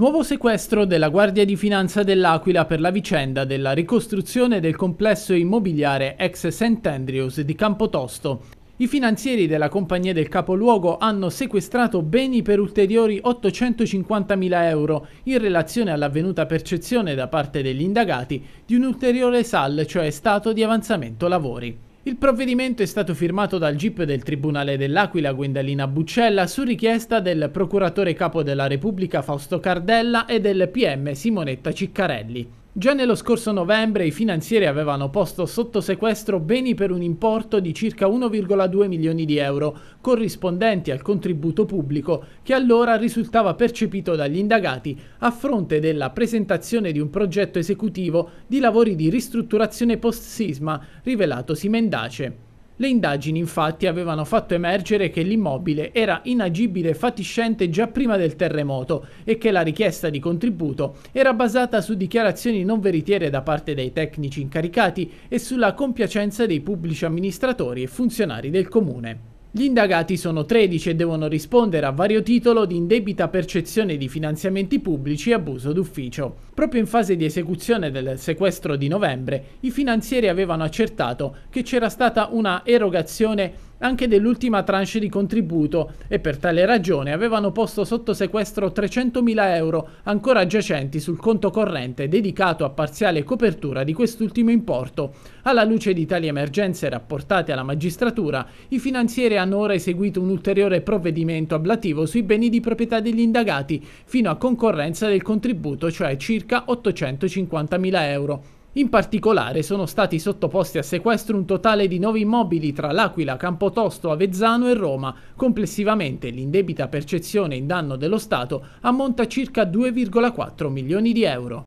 Nuovo sequestro della Guardia di Finanza dell'Aquila per la vicenda della ricostruzione del complesso immobiliare ex St. Andrews di Campotosto. I finanzieri della compagnia del capoluogo hanno sequestrato beni per ulteriori 850.000 euro in relazione all'avvenuta percezione da parte degli indagati di un ulteriore SAL, cioè stato di avanzamento lavori. Il provvedimento è stato firmato dal GIP del Tribunale dell'Aquila Guendalina Buccella su richiesta del procuratore capo della Repubblica Fausto Cardella e del PM Simonetta Ciccarelli. Già nello scorso novembre i finanzieri avevano posto sotto sequestro beni per un importo di circa 1,2 milioni di euro, corrispondenti al contributo pubblico che allora risultava percepito dagli indagati a fronte della presentazione di un progetto esecutivo di lavori di ristrutturazione post-sisma rivelatosi mendace. Le indagini infatti avevano fatto emergere che l'immobile era inagibile e fatiscente già prima del terremoto e che la richiesta di contributo era basata su dichiarazioni non veritiere da parte dei tecnici incaricati e sulla compiacenza dei pubblici amministratori e funzionari del comune. Gli indagati sono 13 e devono rispondere a vario titolo di indebita percezione di finanziamenti pubblici e abuso d'ufficio. Proprio in fase di esecuzione del sequestro di novembre, i finanzieri avevano accertato che c'era stata una erogazione anche dell'ultima tranche di contributo e per tale ragione avevano posto sotto sequestro 300.000 euro ancora giacenti sul conto corrente dedicato a parziale copertura di quest'ultimo importo. Alla luce di tali emergenze rapportate alla magistratura, i finanzieri hanno ora eseguito un ulteriore provvedimento ablativo sui beni di proprietà degli indagati, fino a concorrenza del contributo, cioè circa 850.000 euro. In particolare sono stati sottoposti a sequestro un totale di 9 immobili tra L'Aquila, Campotosto, Avezzano e Roma. Complessivamente l'indebita percezione in danno dello Stato ammonta a circa 2,4 milioni di euro.